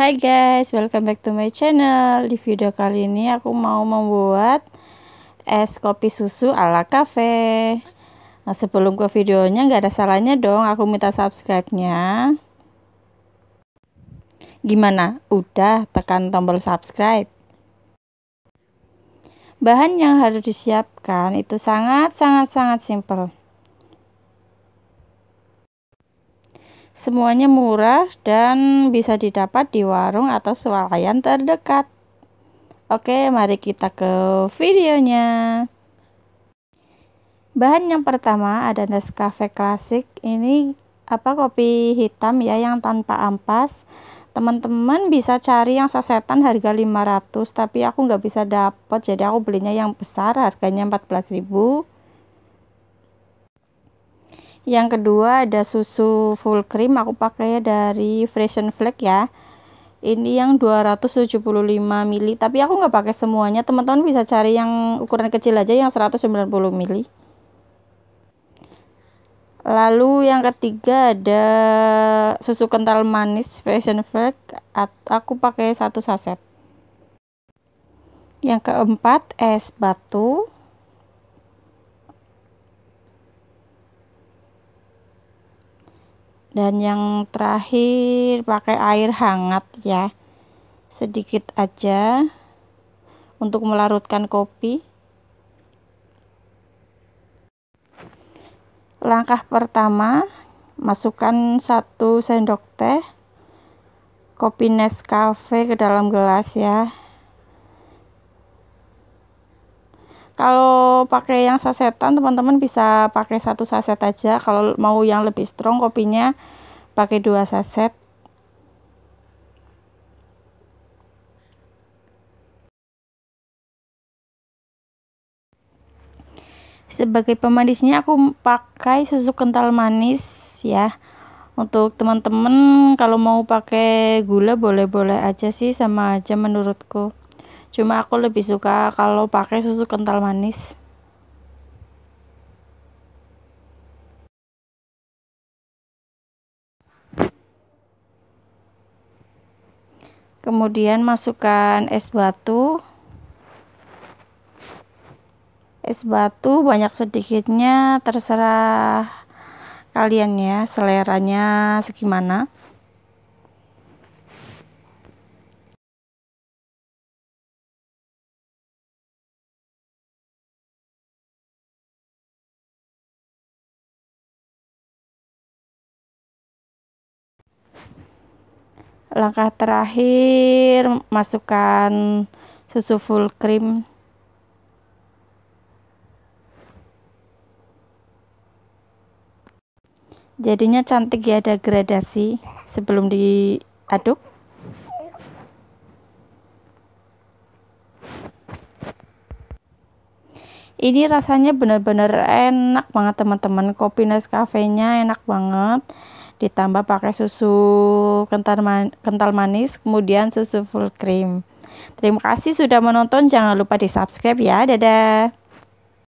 Hai guys, welcome back to my channel Di video kali ini aku mau membuat es kopi susu ala kafe. Nah sebelum ke videonya nggak ada salahnya dong aku minta subscribe-nya Gimana? Udah tekan tombol subscribe Bahan yang harus disiapkan itu sangat-sangat-sangat simple Semuanya murah dan bisa didapat di warung atau swalayan terdekat. Oke, mari kita ke videonya. Bahan yang pertama ada Nescafe klasik. Ini apa kopi hitam ya yang tanpa ampas. Teman-teman bisa cari yang sasetan harga 500, tapi aku nggak bisa dapet jadi aku belinya yang besar harganya 14.000 yang kedua ada susu full cream aku pakai dari Frisian Flag ya ini yang 275 ml tapi aku nggak pakai semuanya teman-teman bisa cari yang ukuran kecil aja yang 190 ml lalu yang ketiga ada susu kental manis Frisian Flag aku pakai satu saset yang keempat es batu dan yang terakhir pakai air hangat ya sedikit aja untuk melarutkan kopi langkah pertama masukkan satu sendok teh kopi Nescafe ke dalam gelas ya kalau pakai yang sasetan teman-teman bisa pakai satu saset aja kalau mau yang lebih strong kopinya pakai dua saset sebagai pemanisnya aku pakai susu kental manis ya untuk teman-teman kalau mau pakai gula boleh-boleh aja sih sama aja menurutku cuma aku lebih suka kalau pakai susu kental manis kemudian masukkan es batu es batu banyak sedikitnya terserah kalian ya seleranya segimana langkah terakhir masukkan susu full cream jadinya cantik ya ada gradasi sebelum diaduk ini rasanya benar-benar enak banget teman-teman kopi Nescafe nya enak banget ditambah pakai susu kental, man kental manis, kemudian susu full cream. Terima kasih sudah menonton, jangan lupa di subscribe ya, dadah.